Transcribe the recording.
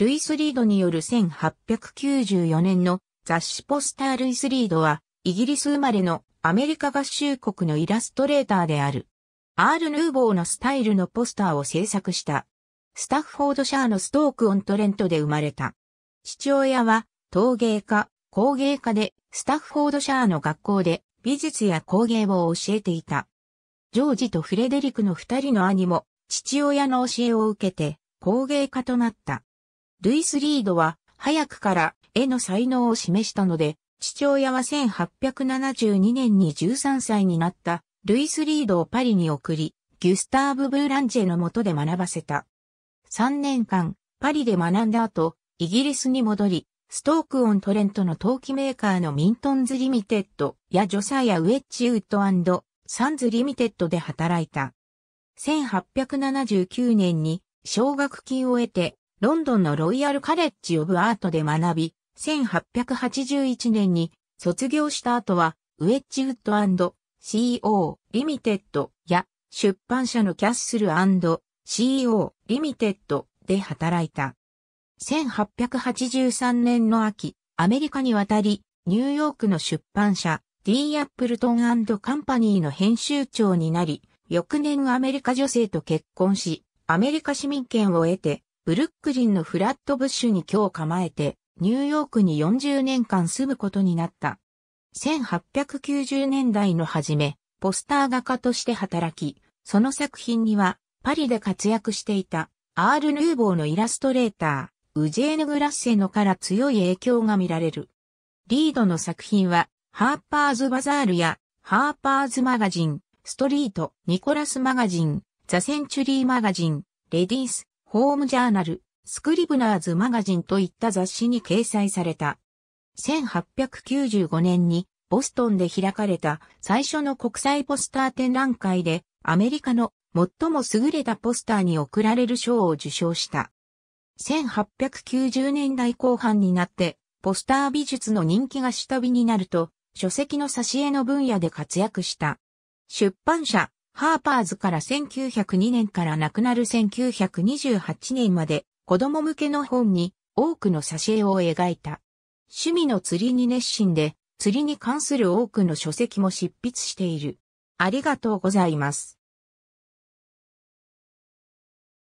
ルイス・リードによる1894年の雑誌ポスター・ルイス・リードは、イギリス生まれのアメリカ合衆国のイラストレーターである。アール・ヌーボーのスタイルのポスターを制作した。スタッフォードシャーのストーク・オン・トレントで生まれた。父親は陶芸家、工芸家で、スタッフォードシャーの学校で美術や工芸を教えていた。ジョージとフレデリックの二人の兄も、父親の教えを受けて工芸家となった。ルイス・リードは、早くから絵の才能を示したので、父親は1872年に13歳になったルイス・リードをパリに送り、ギュスターブ・ブーランジェの下で学ばせた。3年間、パリで学んだ後、イギリスに戻り、ストーク・オン・トレントの陶器メーカーのミントンズ・リミテッドやジョサイア・ウェッジ・ウッドサンズ・リミテッドで働いた。1879年に奨学金を得てロンドンのロイヤルカレッジ・オブ・アートで学び、1881年に卒業した後は、ウェッジウッド &CO リミテッドや出版社のキャッスル &CO リミテッドで働いた。1883年の秋、アメリカに渡り、ニューヨークの出版社、D. アップルトンカンパニーの編集長になり、翌年アメリカ女性と結婚し、アメリカ市民権を得て、ブルックリンのフラットブッシュに今日構えて、ニューヨークに40年間住むことになった。1890年代の初め、ポスター画家として働き、その作品には、パリで活躍していた、アール・ヌーボーのイラストレーター、ウジェーヌ・グラッセのから強い影響が見られる。リードの作品は、ハーパーズ・バザールや、ハーパーズ・マガジン、ストリート、ニコラス・マガジン、ザ・センチュリー・マガジン、レディース、ホームジャーナル、スクリブナーズマガジンといった雑誌に掲載された。1895年にボストンで開かれた最初の国際ポスター展覧会でアメリカの最も優れたポスターに贈られる賞を受賞した。1890年代後半になってポスター美術の人気が下火になると書籍の挿絵の分野で活躍した。出版社ハーパーズから1902年から亡くなる1928年まで子供向けの本に多くの挿絵を描いた。趣味の釣りに熱心で釣りに関する多くの書籍も執筆している。ありがとうございます。